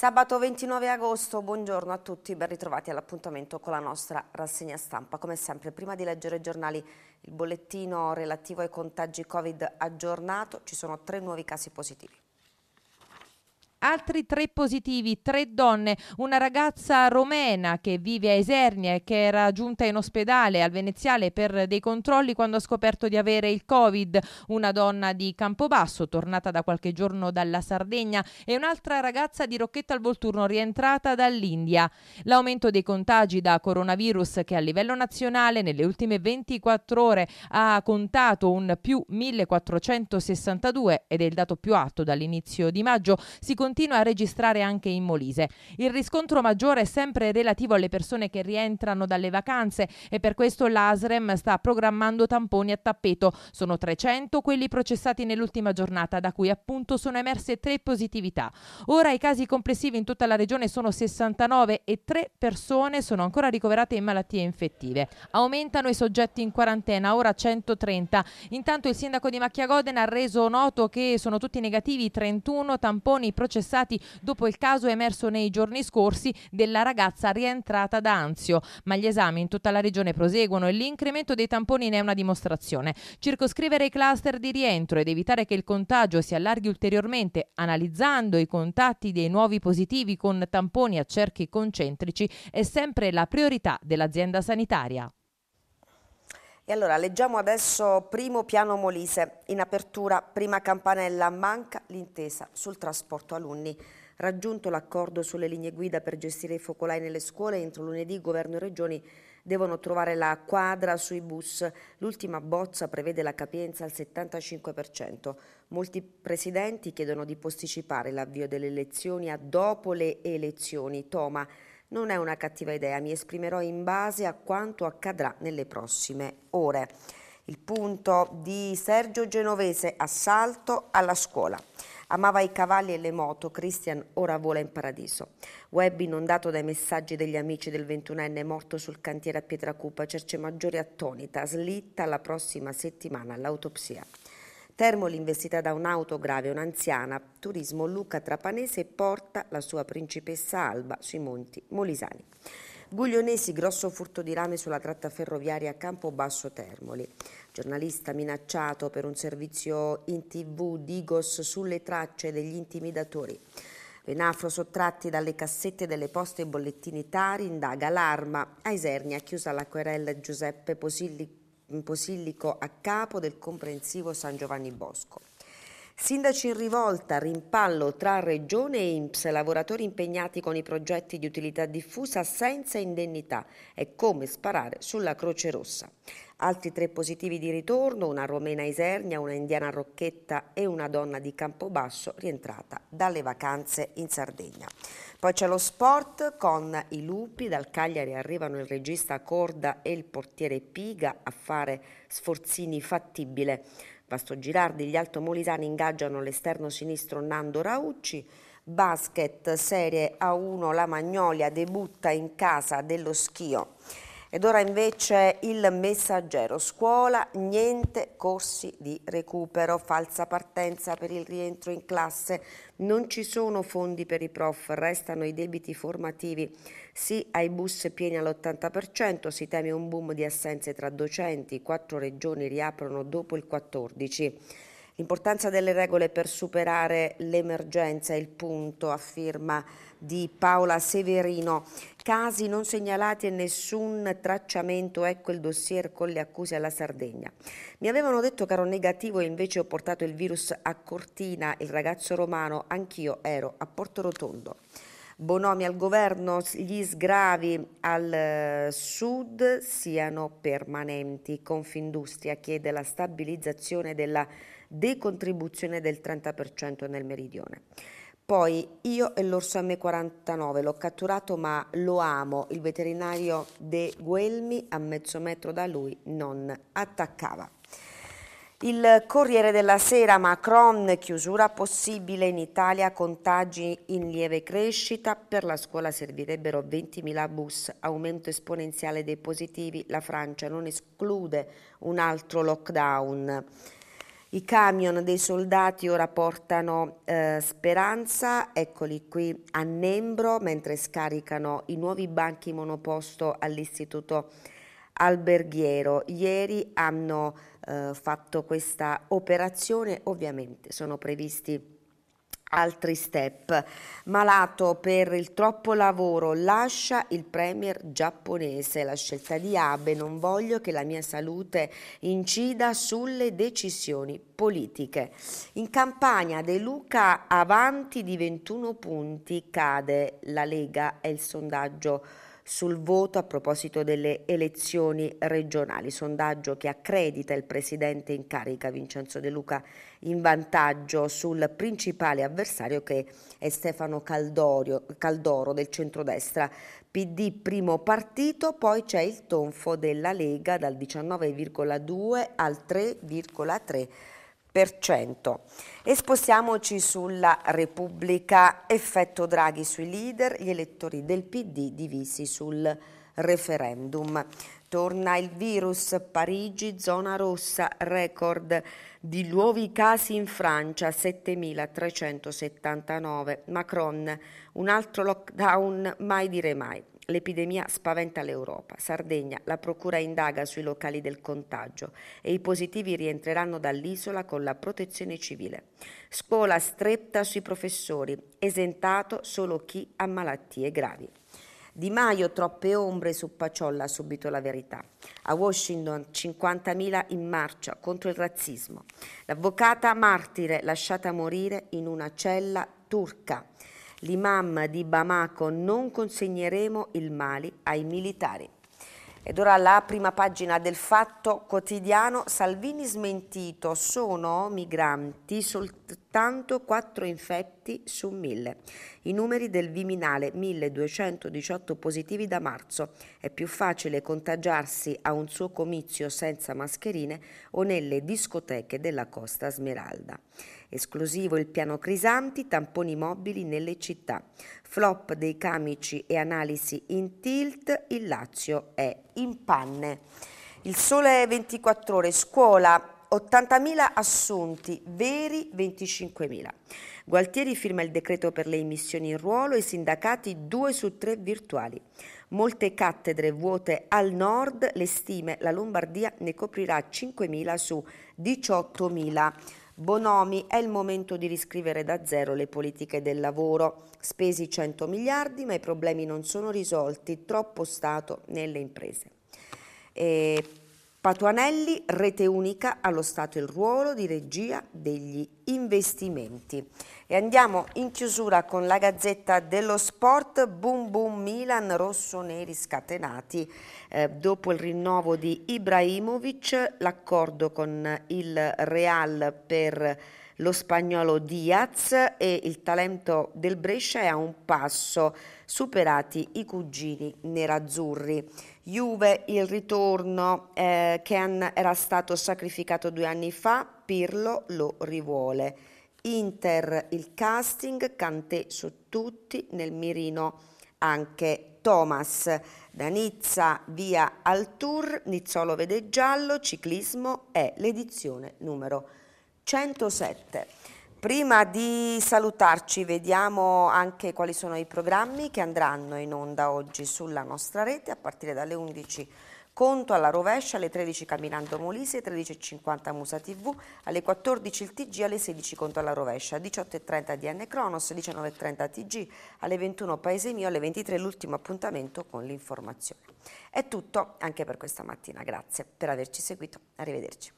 Sabato 29 agosto, buongiorno a tutti, ben ritrovati all'appuntamento con la nostra rassegna stampa. Come sempre, prima di leggere i giornali, il bollettino relativo ai contagi Covid aggiornato, ci sono tre nuovi casi positivi altri tre positivi, tre donne, una ragazza romena che vive a Esernia e che era giunta in ospedale al Veneziale per dei controlli quando ha scoperto di avere il Covid, una donna di Campobasso tornata da qualche giorno dalla Sardegna e un'altra ragazza di Rocchetta al Volturno rientrata dall'India. L'aumento dei contagi da coronavirus che a livello nazionale nelle ultime 24 ore ha contato un più 1462 ed è il dato più alto dall'inizio di maggio si continua a registrare anche in Molise. Il riscontro maggiore è sempre relativo alle persone che rientrano dalle vacanze e per questo l'ASREM sta programmando tamponi a tappeto. Sono 300 quelli processati nell'ultima giornata, da cui appunto sono emerse tre positività. Ora i casi complessivi in tutta la regione sono 69 e tre persone sono ancora ricoverate in malattie infettive. Aumentano i soggetti in quarantena, ora 130. Intanto il sindaco di Macchiagoden ha reso noto che sono tutti negativi 31 tamponi processati processati dopo il caso emerso nei giorni scorsi della ragazza rientrata da Anzio, ma gli esami in tutta la regione proseguono e l'incremento dei tamponi ne è una dimostrazione. Circoscrivere i cluster di rientro ed evitare che il contagio si allarghi ulteriormente analizzando i contatti dei nuovi positivi con tamponi a cerchi concentrici è sempre la priorità dell'azienda sanitaria. E allora leggiamo adesso primo piano Molise. In apertura, prima campanella, manca l'intesa sul trasporto alunni. Raggiunto l'accordo sulle linee guida per gestire i focolai nelle scuole, entro lunedì governo e regioni devono trovare la quadra sui bus. L'ultima bozza prevede la capienza al 75%. Molti presidenti chiedono di posticipare l'avvio delle elezioni a dopo le elezioni. Toma non è una cattiva idea, mi esprimerò in base a quanto accadrà nelle prossime ore. Il punto di Sergio Genovese, assalto alla scuola. Amava i cavalli e le moto, Christian ora vola in paradiso. Web inondato dai messaggi degli amici del 21enne morto sul cantiere a Pietracupa, Cerce Maggiore attonita, slitta la prossima settimana all'autopsia. Termoli investita da un'auto grave, un'anziana, turismo Luca Trapanese porta la sua principessa Alba sui monti molisani. Guglionesi, grosso furto di rame sulla tratta ferroviaria Campobasso Termoli. Giornalista minacciato per un servizio in tv Digos sulle tracce degli intimidatori. Venafro sottratti dalle cassette delle poste e bollettini Tari indaga l'arma. A Isernia chiusa la querella Giuseppe Posillic in Posillico a capo del comprensivo San Giovanni Bosco. Sindaci in rivolta, rimpallo tra Regione e INPS, lavoratori impegnati con i progetti di utilità diffusa senza indennità. È come sparare sulla Croce Rossa. Altri tre positivi di ritorno, una romena Isernia, una indiana Rocchetta e una donna di Campobasso rientrata dalle vacanze in Sardegna. Poi c'è lo sport con i lupi, dal Cagliari arrivano il regista Corda e il portiere Piga a fare sforzini fattibile. Vasto Girardi, gli altomolisani ingaggiano l'esterno sinistro Nando Raucci, basket serie A1 la Magnolia debutta in casa dello Schio. Ed ora invece il messaggero, scuola, niente corsi di recupero, falsa partenza per il rientro in classe, non ci sono fondi per i prof, restano i debiti formativi, sì ai bus pieni all'80%, si teme un boom di assenze tra docenti, quattro regioni riaprono dopo il 14. L'importanza delle regole per superare l'emergenza è il punto, afferma di Paola Severino. Casi non segnalati e nessun tracciamento, ecco il dossier con le accuse alla Sardegna. Mi avevano detto che ero negativo e invece ho portato il virus a Cortina, il ragazzo romano, anch'io ero a Porto Rotondo. Bonomi al governo, gli sgravi al eh, sud siano permanenti. Confindustria chiede la stabilizzazione della decontribuzione del 30% nel meridione. Poi io e l'orso M49 l'ho catturato ma lo amo, il veterinario De Guelmi a mezzo metro da lui non attaccava. Il Corriere della Sera, Macron, chiusura possibile in Italia, contagi in lieve crescita, per la scuola servirebbero 20.000 bus, aumento esponenziale dei positivi, la Francia non esclude un altro lockdown. I camion dei soldati ora portano eh, speranza, eccoli qui a Nembro, mentre scaricano i nuovi banchi monoposto all'Istituto Alberghiero. Ieri hanno eh, fatto questa operazione, ovviamente sono previsti altri step. Malato per il troppo lavoro, lascia il premier giapponese. La scelta di Abe, non voglio che la mia salute incida sulle decisioni politiche. In campagna De Luca avanti di 21 punti cade la Lega, è il sondaggio sul voto a proposito delle elezioni regionali, sondaggio che accredita il presidente in carica Vincenzo De Luca in vantaggio sul principale avversario che è Stefano Caldorio, Caldoro del centrodestra PD primo partito, poi c'è il tonfo della Lega dal 19,2 al 3,3 e spostiamoci sulla Repubblica, effetto Draghi sui leader, gli elettori del PD divisi sul referendum. Torna il virus, Parigi zona rossa, record di nuovi casi in Francia, 7.379. Macron, un altro lockdown, mai dire mai. L'epidemia spaventa l'Europa. Sardegna, la procura indaga sui locali del contagio e i positivi rientreranno dall'isola con la protezione civile. Scuola stretta sui professori, esentato solo chi ha malattie gravi. Di Maio troppe ombre su Paciolla subito la verità. A Washington 50.000 in marcia contro il razzismo. L'avvocata martire lasciata morire in una cella turca l'imam di Bamako non consegneremo il Mali ai militari. Ed ora la prima pagina del fatto quotidiano, Salvini smentito, sono migranti soltanto soltanto 4 infetti su 1000. I numeri del Viminale 1218 positivi da marzo. È più facile contagiarsi a un suo comizio senza mascherine o nelle discoteche della Costa Smeralda. Esclusivo il piano Crisanti, tamponi mobili nelle città. Flop dei camici e analisi in tilt, il Lazio è in panne. Il sole 24 ore, scuola, 80.000 assunti, veri 25.000. Gualtieri firma il decreto per le immissioni in ruolo e i sindacati 2 su 3 virtuali. Molte cattedre vuote al nord, le stime, la Lombardia ne coprirà 5.000 su 18.000. Bonomi, è il momento di riscrivere da zero le politiche del lavoro. Spesi 100 miliardi, ma i problemi non sono risolti, troppo Stato nelle imprese. E Patuanelli, rete unica allo Stato e il ruolo di regia degli investimenti. E andiamo in chiusura con la Gazzetta dello Sport, boom boom Milan, rosso-neri scatenati. Eh, dopo il rinnovo di Ibrahimovic, l'accordo con il Real per lo spagnolo Diaz e il talento del Brescia è a un passo superati i cugini nerazzurri. Juve il ritorno, eh, Ken era stato sacrificato due anni fa, Pirlo lo rivuole. Inter il casting, Cantè su tutti, nel mirino anche Thomas. Da Nizza via al Tour, Nizzolo vede giallo, ciclismo è l'edizione numero 107. Prima di salutarci vediamo anche quali sono i programmi che andranno in onda oggi sulla nostra rete a partire dalle 11 Conto alla rovescia alle 13 Camminando Molise, alle 13.50 Musa TV, alle 14 il TG, alle 16 Conto alla rovescia, alle 18.30 DN Cronos, alle 19.30 TG, alle 21 Paese Mio, alle 23 l'ultimo appuntamento con l'informazione. È tutto anche per questa mattina, grazie per averci seguito, arrivederci.